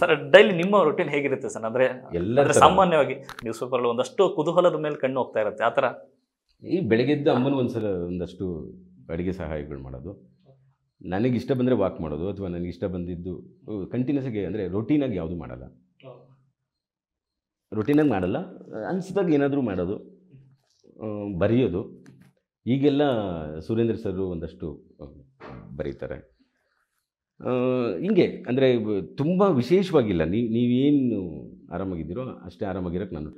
sir daily ನಿಮ್ಮ routine ಹೇಗಿರುತ್ತೆ sir ಅಂದರೆ ಎಲ್ಲ ಸಾಮಾನ್ಯವಾಗಿ ನ್ಯೂಸ್ ಪೇಪರ್ ಒಂದಷ್ಟು ಕುತೂಹಲದ ಮೇಲೆ ಕಣ್ಣು ಹೋಗ್ತಾ ಇರುತ್ತೆ ಆ ಥರ ಈ ಬೆಳಗ್ಗೆದ್ದು ಅಮ್ಮನ ಒಂದ್ಸಲ ಒಂದಷ್ಟು ಅಡುಗೆ ಸಹಾಯಗಳು ಮಾಡೋದು ನನಗೆ ಇಷ್ಟ ಬಂದರೆ ವಾಕ್ ಮಾಡೋದು ಅಥವಾ ನನಗೆ ಇಷ್ಟ ಬಂದಿದ್ದು ಕಂಟಿನ್ಯೂಸ್ ಆಗಿ ಅಂದರೆ ರೊಟೀನಾಗಿ ಯಾವುದು ಮಾಡಲ್ಲ ರೊಟೀನಾಗಿ ಮಾಡಲ್ಲ ಅನಿಸಿದಾಗ ಏನಾದರೂ ಮಾಡೋದು ಬರೆಯೋದು ಈಗೆಲ್ಲ ಸುರೇಂದ್ರ ಸರ್ ಒಂದಷ್ಟು ಬರೀತಾರೆ ಹಿಂಗೆ ಅಂದರೆ ತುಂಬ ವಿಶೇಷವಾಗಿಲ್ಲ ನೀವು ನೀವೇನು ಆರಾಮಾಗಿದ್ದೀರೋ ಅಷ್ಟೇ ಆರಾಮಾಗಿರೋಕ್ಕೆ ನಾನು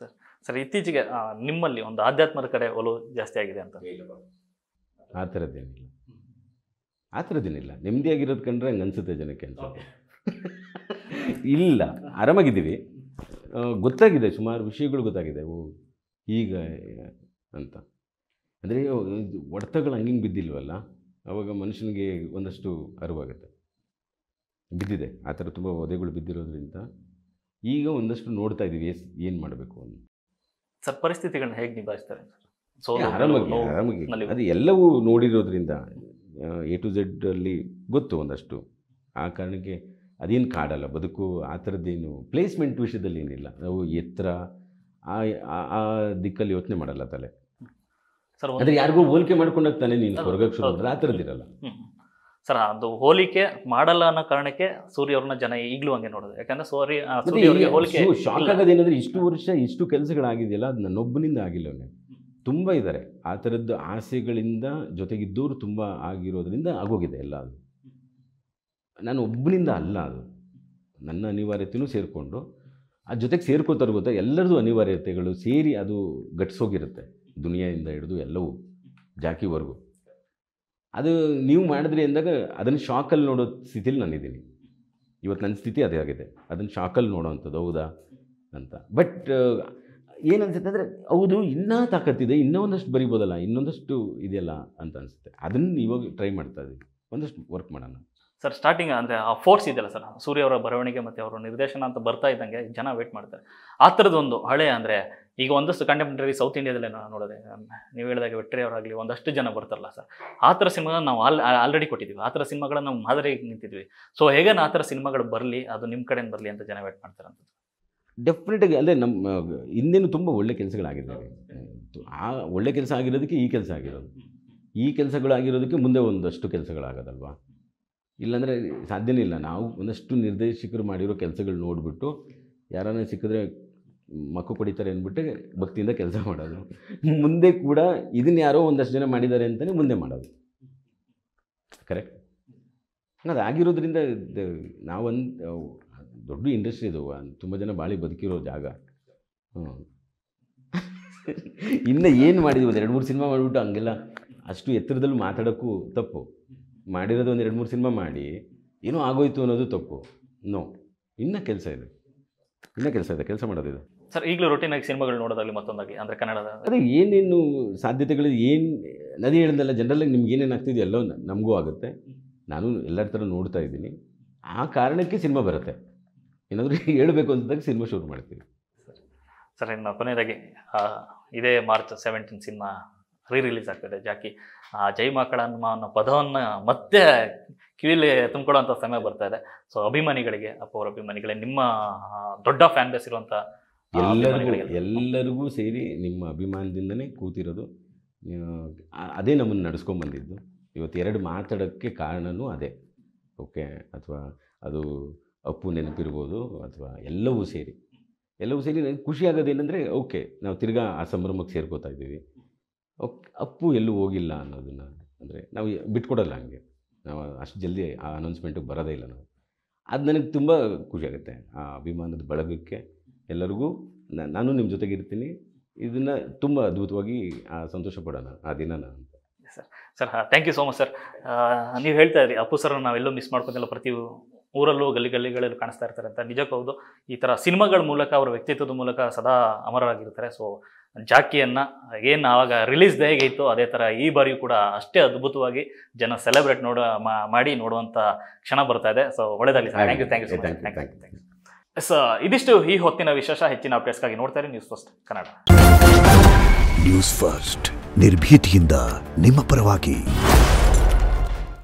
ಸರ್ ಸರ್ ಇತ್ತೀಚೆಗೆ ನಿಮ್ಮಲ್ಲಿ ಒಂದು ಆಧ್ಯಾತ್ಮದ ಕಡೆ ಒಲವು ಜಾಸ್ತಿ ಆಗಿದೆ ಅಂತ ಆ ಥರದ್ದೇನಿಲ್ಲ ಆ ಥರದ್ದೇನಿಲ್ಲ ನೆಮ್ಮದಿಯಾಗಿರೋದು ಕಂಡ್ರೆ ಹಂಗೆ ಅನಿಸುತ್ತೆ ಜನಕ್ಕೆ ಅಂತ ಇಲ್ಲ ಆರಾಮಾಗಿದ್ದೀವಿ ಗೊತ್ತಾಗಿದೆ ಸುಮಾರು ವಿಷಯಗಳು ಗೊತ್ತಾಗಿದೆ ಓ ಈಗ ಅಂತ ಅಂದರೆ ಒಡೆತಗಳು ಹಂಗೆ ಬಿದ್ದಿಲ್ವಲ್ಲ ಆವಾಗ ಮನುಷ್ಯನಿಗೆ ಒಂದಷ್ಟು ಅರಿವಾಗುತ್ತೆ ಬಿದ್ದಿದೆ ಆ ಥರ ತುಂಬ ಒದೆಗಳು ಬಿದ್ದಿರೋದ್ರಿಂದ ಈಗ ಒಂದಷ್ಟು ನೋಡ್ತಾ ಇದ್ದೀವಿ ಎಸ್ ಏನು ಮಾಡಬೇಕು ಅಂತ ಸರ್ ಪರಿಸ್ಥಿತಿಗಳನ್ನ ಹೇಗೆ ನಿಭಾಯಿಸ್ತಾರೆ ಆರಾಮಾಗಿ ಆರಾಮಾಗಿ ಅದು ಎಲ್ಲವೂ ನೋಡಿರೋದ್ರಿಂದ ಎ ಟು ಝೆಡ್ ಅಲ್ಲಿ ಗೊತ್ತು ಒಂದಷ್ಟು ಆ ಕಾರಣಕ್ಕೆ ಅದೇನು ಕಾಡಲ್ಲ ಬದುಕು ಆ ಥರದ್ದೇನು ಪ್ಲೇಸ್ಮೆಂಟ್ ವಿಷಯದಲ್ಲಿ ಏನಿಲ್ಲ ನಾವು ಎತ್ತರ ಆ ದಿಕ್ಕಲ್ಲಿ ಯೋಚನೆ ಮಾಡಲ್ಲ ತಲೆ ಅಂದ್ರೆ ಯಾರಿಗೂ ಹೋಲಿಕೆ ಮಾಡ್ಕೊಂಡು ಹೋಗ್ತಾನೆ ನೀನು ಸ್ವರ್ಗಕ್ಕೆ ಶುರು ಆ ಥರದ್ದಿರಲ್ಲ ಸರ್ ಅದು ಹೋಲಿಕೆ ಮಾಡಲ್ಲ ಅನ್ನೋ ಕಾರಣಕ್ಕೆ ಸೂರ್ಯ ಅವ್ರನ್ನ ಜನ ಈಗಲೂ ಹಂಗೆ ನೋಡೋದು ಯಾಕಂದ್ರೆ ಸೂರ್ಯ ಹೋಲಿಕೆ ಶಾಕ್ ಆಗೋದೇನಂದ್ರೆ ಇಷ್ಟು ವರ್ಷ ಇಷ್ಟು ಕೆಲಸಗಳಾಗಿದೆಯಲ್ಲ ಅದು ನನ್ನೊಬ್ಬನಿಂದ ಆಗಿಲ್ಲ ಅವನಿಗೆ ತುಂಬ ಇದ್ದಾರೆ ಆ ಥರದ್ದು ಆಸೆಗಳಿಂದ ಜೊತೆಗಿದ್ದವರು ತುಂಬ ಆಗಿರೋದ್ರಿಂದ ಆಗೋಗಿದೆ ಎಲ್ಲ ಅದು ನಾನು ಒಬ್ಬನಿಂದ ಅಲ್ಲ ಅದು ನನ್ನ ಅನಿವಾರ್ಯತೆಯೂ ಸೇರಿಕೊಂಡು ಆ ಜೊತೆಗೆ ಸೇರ್ಕೋತಾರೆ ಗೊತ್ತಾ ಎಲ್ಲರದು ಅನಿವಾರ್ಯತೆಗಳು ಸೇರಿ ಅದು ಘಟಿಸೋಗಿರುತ್ತೆ ದುನಿಯಿಂದ ಹಿಡಿದು ಎಲ್ಲವೂ ಜಾಕಿವರೆಗೂ ಅದು ನೀವು ಮಾಡಿದ್ರಿ ಅಂದಾಗ ಅದನ್ನು ಶಾಕಲ್ಲಿ ನೋಡೋ ಸ್ಥಿತಿಲಿ ನಾನಿದ್ದೀನಿ ಇವತ್ತು ನನ್ನ ಸ್ಥಿತಿ ಅದೇ ಆಗಿದೆ ಅದನ್ನು ಶಾಕಲ್ಲಿ ನೋಡೋವಂಥದ್ದು ಹೌದಾ ಅಂತ ಬಟ್ ಏನನ್ಸುತ್ತೆ ಅಂದರೆ ಹೌದು ಇನ್ನೂ ತಾಕತ್ತಿದೆ ಇನ್ನೂ ಒಂದಷ್ಟು ಬರಿಬೋದಲ್ಲ ಇನ್ನೊಂದಷ್ಟು ಇದೆಯಲ್ಲ ಅಂತ ಅನಿಸುತ್ತೆ ಅದನ್ನು ಇವಾಗ ಟ್ರೈ ಮಾಡ್ತಾ ಇದ್ದೀವಿ ಒಂದಷ್ಟು ವರ್ಕ್ ಮಾಡೋಣ ಸರ್ ಸ್ಟಾರ್ಟಿಂಗ್ ಅಂದರೆ ಆ ಫೋರ್ಸ್ ಇದೆಯಲ್ಲ ಸರ್ ಸೂರ್ಯ ಅವರ ಬರವಣಿಗೆ ಮತ್ತು ಅವರ ನಿರ್ದೇಶನ ಅಂತ ಬರ್ತಾ ಇದ್ದಂಗೆ ಜನ ವೇಟ್ ಮಾಡ್ತಾರೆ ಆ ಥರದ್ದೊಂದು ಹಳೆ ಅಂದರೆ ಈಗ ಒಂದಷ್ಟು ಕಂಟೆಂಪ್ರರಿ ಸೌತ್ ಇಂಡಿಯಾದಲ್ಲೇ ನಾನು ನೋಡಿದೆ ನೀವು ಹೇಳಿದಾಗ ವೆಟ್ರಿ ಅವರಾಗಲಿ ಒಂದಷ್ಟು ಜನ ಬರ್ತಾರಲ್ಲ ಸರ್ ಆ ಥರ ಸಿನಿಮಾಗಳನ್ನ ನಾವು ಆಲ್ ಆಲ್ರೆಡಿ ಕೊಟ್ಟಿದ್ದೀವಿ ಆ ಥರ ಸಿನಿಮಾಗಳನ್ನ ನಾವು ಮಾದರಿಯಾಗಿ ನಿಂತಿದ್ವಿ ಸೊ ಹೇಗೆ ಆ ಥರ ಸಿನಿಮಾಗಳು ಬರಲಿ ಅದು ನಿಮ್ಮ ಕಡೆಯಿಂದ ಬರಲಿ ಅಂತ ಜನ ವೇಟ್ ಮಾಡ್ತಾರೆ ಅಂತ ಡೆಫಿನೆಟಾಗಿ ನಮ್ಮ ಹಿಂದೇನು ತುಂಬ ಒಳ್ಳೆ ಕೆಲಸಗಳಾಗಿದ್ದಾವೆ ಆ ಒಳ್ಳೆ ಕೆಲಸ ಆಗಿರೋದಕ್ಕೆ ಈ ಕೆಲಸ ಆಗಿರೋದು ಈ ಕೆಲಸಗಳಾಗಿರೋದಕ್ಕೆ ಮುಂದೆ ಒಂದಷ್ಟು ಕೆಲಸಗಳಾಗೋದಲ್ವಾ ಇಲ್ಲಾಂದರೆ ಸಾಧ್ಯನೇ ಇಲ್ಲ ನಾವು ಒಂದಷ್ಟು ನಿರ್ದೇಶಕರು ಮಾಡಿರೋ ಕೆಲಸಗಳು ನೋಡಿಬಿಟ್ಟು ಯಾರನ್ನ ಸಿಕ್ಕಿದ್ರೆ ಮಕ್ಕು ಕೊಡಿತಾರೆ ಅಂದ್ಬಿಟ್ಟು ಭಕ್ತಿಯಿಂದ ಕೆಲಸ ಮಾಡೋದು ಮುಂದೆ ಕೂಡ ಇದನ್ನ ಯಾರೋ ಒಂದಷ್ಟು ಜನ ಮಾಡಿದ್ದಾರೆ ಅಂತಲೇ ಮುಂದೆ ಮಾಡೋದು ಕರೆಕ್ಟ್ ಅದು ಆಗಿರೋದ್ರಿಂದ ನಾವೊಂದು ದೊಡ್ಡ ಇಂಡಸ್ಟ್ರಿ ಇದು ತುಂಬ ಜನ ಬಾಳಿ ಬದುಕಿರೋ ಜಾಗ ಹ್ಞೂ ಇನ್ನು ಏನು ಮಾಡಿದ್ವಿ ಒಂದು ಎರಡು ಮೂರು ಸಿನಿಮಾ ಮಾಡಿಬಿಟ್ಟು ಹಂಗೆಲ್ಲ ಅಷ್ಟು ಎತ್ತರದಲ್ಲಿ ಮಾತಾಡೋಕ್ಕೂ ತಪ್ಪು ಮಾಡಿರೋದು ಒಂದು ಎರಡು ಮೂರು ಸಿನಿಮಾ ಮಾಡಿ ಏನೋ ಆಗೋಯ್ತು ಅನ್ನೋದು ತಪ್ಪು ನೋ ಇನ್ನೂ ಕೆಲಸ ಇದೆ ಇನ್ನೂ ಕೆಲಸ ಇದೆ ಕೆಲಸ ಮಾಡೋದಿದೆ ಸರ್ ಈಗಲೂ ರೊಟೀನ್ ಆಗಿ ಸಿನಿಮಾಗಳು ನೋಡೋದಾಗಲಿ ಮತ್ತೊಂದಾಗಿ ಅಂದರೆ ಕನ್ನಡದ ಅದೇ ಏನೇನು ಸಾಧ್ಯತೆಗಳು ಏನು ನದಿ ಹೇಳಿದಲ್ಲ ಜನರಲ್ಲಾಗಿ ನಿಮ್ಗೆ ಏನೇನು ಆಗ್ತಿದೆ ಎಲ್ಲೋ ನಮಗೂ ಆಗುತ್ತೆ ನಾನು ಎಲ್ಲರ ಥರ ನೋಡ್ತಾ ಇದ್ದೀನಿ ಆ ಕಾರಣಕ್ಕೆ ಸಿನಿಮಾ ಬರುತ್ತೆ ಏನಾದರೂ ಹೇಳಬೇಕು ಅಂತದಾಗ ಸಿನಿಮಾ ಶುರು ಮಾಡ್ತೀವಿ ಸರ್ ಇನ್ನು ಕೊನೆಯದಾಗಿ ಇದೇ March seventeen cinema re release ಆಗ್ತದೆ ಜಾಕಿ ಆ ಜೈ ಮಕ್ಕಳ ಅನ್ನೋ ಅನ್ನೋ ಪದವನ್ನು ಮತ್ತೆ ಕಿವಿಲಿ ಅಂಥ ಸಮಯ ಬರ್ತಾ ಇದೆ ಸೊ ಅಭಿಮಾನಿಗಳಿಗೆ ಅಪ್ಪ ಅವರ ಅಭಿಮಾನಿಗಳೇ ನಿಮ್ಮ ದೊಡ್ಡ ಫ್ಯಾನ್ ಬೇಸ್ ಇರುವಂಥ ಎಲ್ಲರಿಗೂ ಎಲ್ಲರಿಗೂ ಸೇರಿ ನಿಮ್ಮ ಅಭಿಮಾನದಿಂದನೇ ಕೂತಿರೋದು ಅದೇ ನಮ್ಮನ್ನು ನಡೆಸ್ಕೊಂಬಂದಿದ್ದು ಇವತ್ತು ಎರಡು ಮಾತಾಡೋಕ್ಕೆ ಕಾರಣವೂ ಅದೇ ಓಕೆ ಅಥವಾ ಅದು ಅಪ್ಪು ನೆನಪಿರ್ಬೋದು ಅಥವಾ ಎಲ್ಲವೂ ಸೇರಿ ಎಲ್ಲವೂ ಸೇರಿ ನನಗೆ ಖುಷಿ ಓಕೆ ನಾವು ತಿರ್ಗಾ ಆ ಸಂಭ್ರಮಕ್ಕೆ ಸೇರ್ಕೋತಾ ಇದ್ದೀವಿ ಓಕೆ ಅಪ್ಪು ಎಲ್ಲೂ ಹೋಗಿಲ್ಲ ಅನ್ನೋದನ್ನು ಅಂದರೆ ನಾವು ಬಿಟ್ಕೊಡಲ್ಲ ಹಂಗೆ ನಾವು ಅಷ್ಟು ಜಲ್ದಿ ಆ ಅನೌನ್ಸ್ಮೆಂಟಿಗೆ ಬರೋದೇ ಇಲ್ಲ ನಾವು ಅದು ನನಗೆ ತುಂಬ ಖುಷಿಯಾಗುತ್ತೆ ಆ ಅಭಿಮಾನದ ಬಳಗಕ್ಕೆ ಎಲ್ಲರಿಗೂ ನಾನು ನಿಮ್ಮ ಜೊತೆಗಿರ್ತೀನಿ ಇದನ್ನು ತುಂಬ ಅದ್ಭುತವಾಗಿ ಸಂತೋಷ ಪಡೋಣ ಆ ದಿನ ನಾನು sir sir thank you so much sir ನೀವು ಹೇಳ್ತಾ ಇದ್ರಿ ಅಪ್ಪು ಸರ್ ನಾವೆಲ್ಲೂ ಮಿಸ್ ಮಾಡ್ಕೊಂಡೆಲ್ಲ ಪ್ರತಿ ಊರಲ್ಲೂ ಗಲ್ಲಿ ಗಲ್ಲಿಗಳಲ್ಲೂ ಕಾಣಿಸ್ತಾ ಇರ್ತಾರೆ ಅಂತ ನಿಜಕ್ಕೂ ಹೌದು ಈ ಥರ ಸಿನಿಮಾಗಳ ಮೂಲಕ ಅವರ ವ್ಯಕ್ತಿತ್ವದ ಮೂಲಕ ಸದಾ ಅಮರರಾಗಿರ್ತಾರೆ ಸೊ ಜಾಕಿಯನ್ನು ಏನು ಆವಾಗ ರಿಲೀಸ್ ಹೇಗೆ ಇತ್ತು ಅದೇ ಥರ ಈ ಬಾರಿಯೂ ಕೂಡ ಅಷ್ಟೇ ಅದ್ಭುತವಾಗಿ ಜನ ಸೆಲೆಬ್ರೇಟ್ ಮಾ ಮಾಡಿ ನೋಡುವಂಥ ಕ್ಷಣ ಬರ್ತಾ ಇದೆ ಸೊ ಒಳ್ಳೆದಾಗಲಿ sir thank you thank you thank you thank you ಸ ಇದಿಷ್ಟು ಈ ಹೊತ್ತಿನ ವಿಶೇಷ ಹೆಚ್ಚಿನ ಅಪ್ಡೇಟ್ಸ್ಗಾಗಿ ನೋಡ್ತಾರೆ news first Kannada news first ನಿರ್ಭೀತಿಯಿಂದ ನಿಮ್ಮ ಪರವಾಗಿ